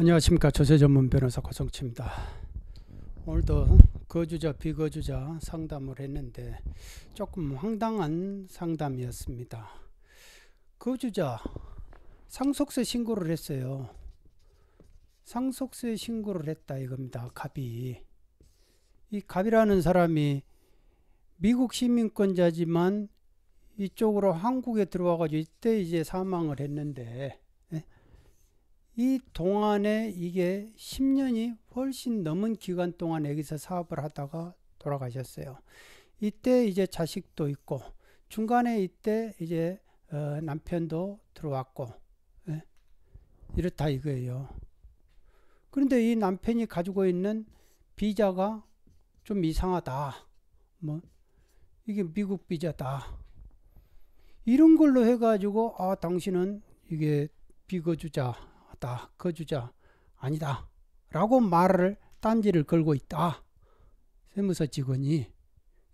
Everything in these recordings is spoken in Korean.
안녕하십니까 조세 전문 변호사 고성치입니다. 오늘도 거주자 비거주자 상담을 했는데 조금 황당한 상담이었습니다. 거주자 상속세 신고를 했어요. 상속세 신고를 했다 이겁니다. 갑이 이 갑이라는 사람이 미국 시민권자지만 이쪽으로 한국에 들어와가지고 이때 이제 사망을 했는데 이 동안에 이게 10년이 훨씬 넘은 기간 동안 여기서 사업을 하다가 돌아가셨어요. 이때 이제 자식도 있고 중간에 이때 이제 어 남편도 들어왔고 예? 이렇다 이거예요. 그런데 이 남편이 가지고 있는 비자가 좀 이상하다. 뭐 이게 미국 비자다. 이런 걸로 해가지고 아 당신은 이게 비거주자 없다. 그 주자 아니다. 라고 말을 딴지를 걸고 있다. 세무사 직원이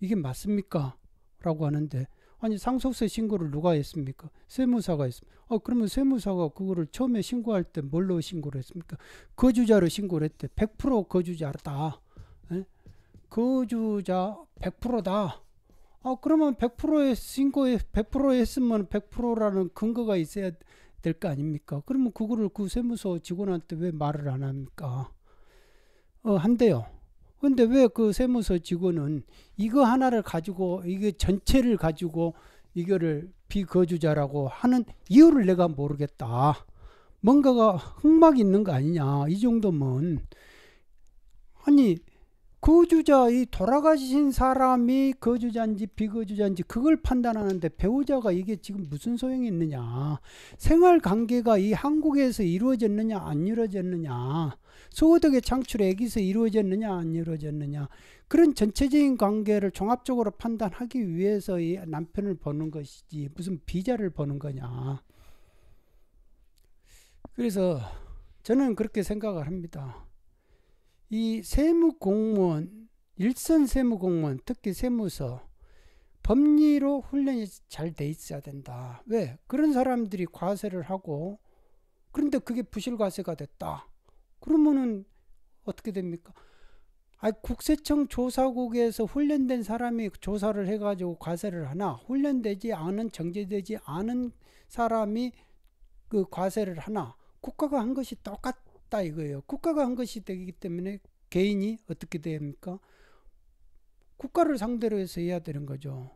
이게 맞습니까? 라고 하는데 아니 상속세 신고를 누가 했습니까? 세무사가 했습니다. 어 그러면 세무사가 그거를 처음에 신고할 때 뭘로 신고를 했습니까? 거주자로 신고를 했대. 100% 거주자다. 에? 예? 거주자 100%다. 어 아, 그러면 100%에 신고에 100% 했으면 100%라는 근거가 있어야 될거 아닙니까? 그러면 그거를 그 세무서 직원한테 왜 말을 안 합니까? 어, 한대요. 근데 왜 그 세무서 직원은 이거 하나를 가지고 이게 전체를 가지고 이거를 비거주자라고 하는 이유를 내가 모르겠다. 뭔가가 흑막이 있는 거 아니냐. 이 정도면 아니 거주자 그 이 돌아가신 사람이 거주자인지 그 비거주자인지 그걸 판단하는데 배우자가 이게 지금 무슨 소용이 있느냐 생활 관계가 이 한국에서 이루어졌느냐 안 이루어졌느냐 소득의 창출액에서 이루어졌느냐 안 이루어졌느냐 그런 전체적인 관계를 종합적으로 판단하기 위해서 이 남편을 보는 것이지 무슨 비자를 보는 거냐 그래서 저는 그렇게 생각을 합니다 이 세무공무원, 일선 세무공무원, 특히 세무서, 법리로 훈련이 잘 돼 있어야 된다. 왜? 그런 사람들이 과세를 하고, 그런데 그게 부실과세가 됐다. 그러면은 어떻게 됩니까? 아, 국세청 조사국에서 훈련된 사람이 조사를 해가지고 과세를 하나, 훈련되지 않은, 정제되지 않은 사람이 그 과세를 하나, 국가가 한 것이 똑같 없다 이거예요. 국가가 한 것이 되기 때문에 개인이 어떻게 됩니까? 국가를 상대로 해서 해야 되는 거죠.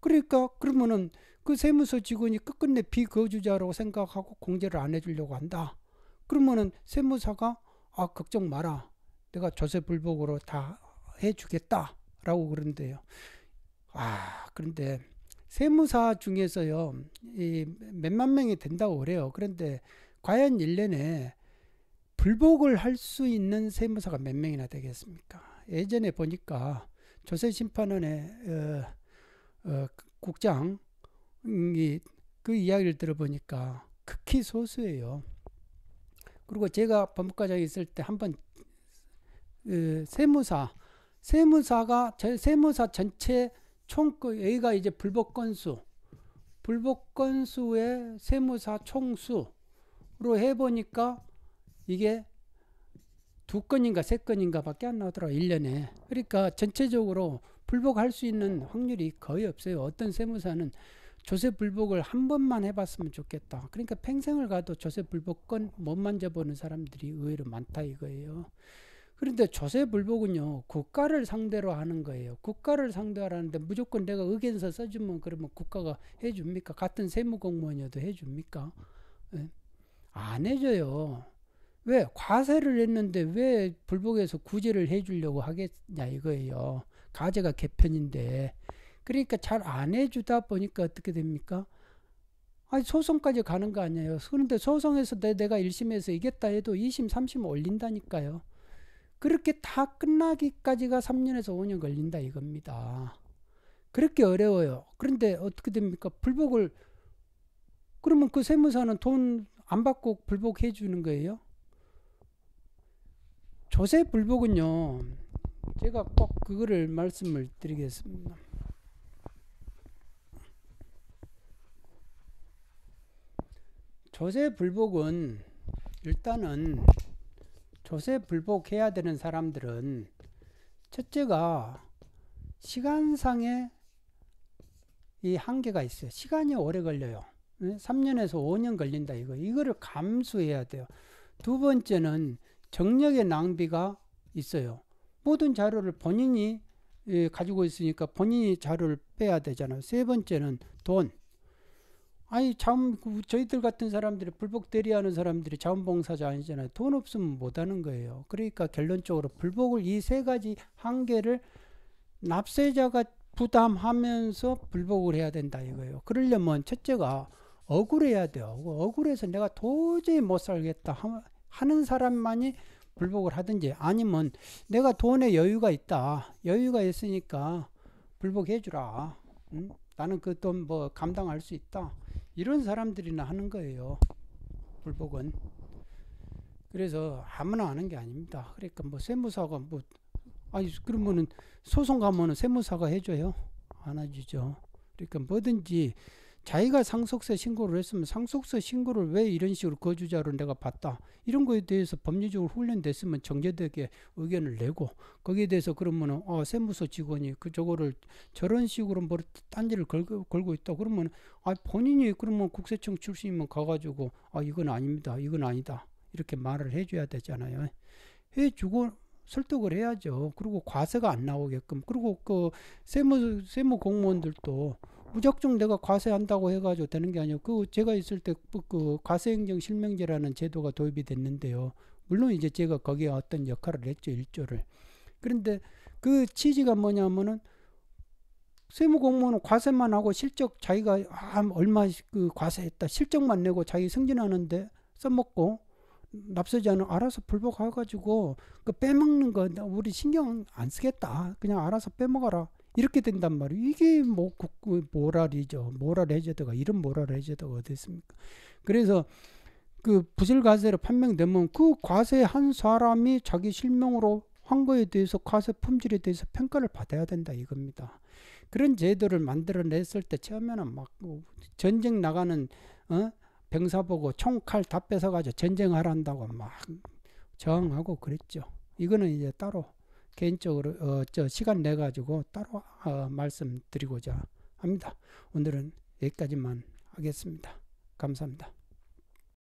그러니까 그러면은 그 세무서 직원이 끝끝내 비거주자라고 생각하고 공제를 안 해주려고 한다. 그러면은 세무사가 아 걱정 마라. 내가 조세 불복으로 다 해주겠다라고 그런데요. 아 그런데 세무사 중에서요 이 몇만 명이 된다고 그래요. 그런데 과연 일년에 불복을 할 수 있는 세무사가 몇 명이나 되겠습니까? 예전에 보니까 조세심판원의 어, 어, 국장이 그 이야기를 들어보니까 극히 소수예요. 그리고 제가 법무과장에 있을 때 한번 어, 세무사 세무사가 세무사 전체 총 여기가 그 이제 불복 건수 불복 건수의 세무사 총수로 해보니까 이게 두 건인가 세 건인가 밖에 안 나오더라 1년에 그러니까 전체적으로 불복할 수 있는 확률이 거의 없어요 어떤 세무사는 조세 불복을 한 번만 해봤으면 좋겠다 그러니까 평생을 가도 조세 불복권못 만져보는 사람들이 의외로 많다 이거예요 그런데 조세 불복은요 국가를 상대로 하는 거예요 국가를 상대로하는데 무조건 내가 의견서 써주면 그러면 국가가 해줍니까 같은 세무공무원이어도 해줍니까 네. 안 해줘요 왜 과세를 했는데 왜불복해서 구제를 해주려고 하겠냐 이거예요. 가제가 개편인데 그러니까 잘 안 해주다 보니까 어떻게 됩니까? 아니 소송까지 가는 거 아니에요. 그런데 소송에서 내, 내가 1심에서 이겼다 해도 2심, 3심 올린다니까요. 그렇게 다 끝나기까지가 3년에서 5년 걸린다 이겁니다. 그렇게 어려워요. 그런데 어떻게 됩니까? 불복을 그러면 그 세무사는 돈 안 받고 불복해 주는 거예요? 조세 불복은요. 제가 꼭 그거를 말씀을 드리겠습니다. 조세 불복은 일단은 조세 불복해야 되는 사람들은 첫째가 시간상의 이 한계가 있어요. 시간이 오래 걸려요. 3년에서 5년 걸린다 이거. 이거를 감수해야 돼요. 두 번째는 정력의 낭비가 있어요. 모든 자료를 본인이 예, 가지고 있으니까 본인이 자료를 빼야 되잖아요. 세 번째는 돈. 아니 참 그 저희들 같은 사람들이 불복 대리하는 사람들이 자원봉사자 아니잖아요. 돈 없으면 못하는 거예요. 그러니까 결론적으로 불복을 이 세 가지 한계를 납세자가 부담하면서 불복을 해야 된다 이거예요. 그러려면 첫째가 억울해야 돼요. 억울해서 내가 도저히 못 살겠다 하는 사람만이 불복을 하든지 아니면 내가 돈에 여유가 있다. 여유가 있으니까 불복해 주라. 응? 나는 그 돈 뭐 감당할 수 있다. 이런 사람들이나 하는 거예요. 불복은. 그래서 아무나 하는 게 아닙니다. 그러니까 뭐 세무사가 뭐 아니 그러면은 소송 가면은 세무사가 해줘요? 안아주죠 그러니까 뭐든지 자기가 상속세 신고를 했으면 상속세 신고를 왜 이런 식으로 거주자로 내가 봤다 이런 거에 대해서 법률적으로 훈련됐으면 정제되게 의견을 내고 거기에 대해서 그러면은 어 세무서 직원이 그 저거를 저런 식으로 뭐 딴지를 걸고, 걸고 있다 그러면 아 본인이 그러면 국세청 출신이면 가가지고 아 이건 아닙니다 이건 아니다 이렇게 말을 해줘야 되잖아요 해주고 설득을 해야죠 그리고 과세가 안 나오게끔 그리고 그 세무 세무 공무원들도 무작정 내가 과세한다고 해가지고 되는 게 아니고 그 제가 있을 때그 그 과세행정 실명제라는 제도가 도입이 됐는데요. 물론 이제 제가 거기에 어떤 역할을 했죠 일조를. 그런데 그 취지가 뭐냐면은 세무공무원은 과세만 하고 실적 자기가 아, 얼마 그 과세했다 실적만 내고 자기 승진하는데 써먹고 납세자는 알아서 불복해가지고 그 빼먹는 거 우리 신경 안 쓰겠다 그냥 알아서 빼먹어라 이렇게 된단 말이에요. 이게 뭐 그, 모랄이죠. 모랄 해저드가 이런 모랄 해저드가 어디 있습니까? 그래서 그 부실 과세로 판명되면 그 과세 한 사람이 자기 실명으로 한 거에 대해서 과세 품질에 대해서 평가를 받아야 된다 이겁니다. 그런 제도를 만들어냈을 때 처음에는 막 뭐 전쟁 나가는 어? 병사 보고 총칼 다 뺏어가지고 전쟁하란다고 막 저항하고 그랬죠. 이거는 이제 따로 개인적으로 어, 저 시간 내 가지고 따로 어, 말씀드리고자 합니다. 오늘은 여기까지만 하겠습니다. 감사합니다.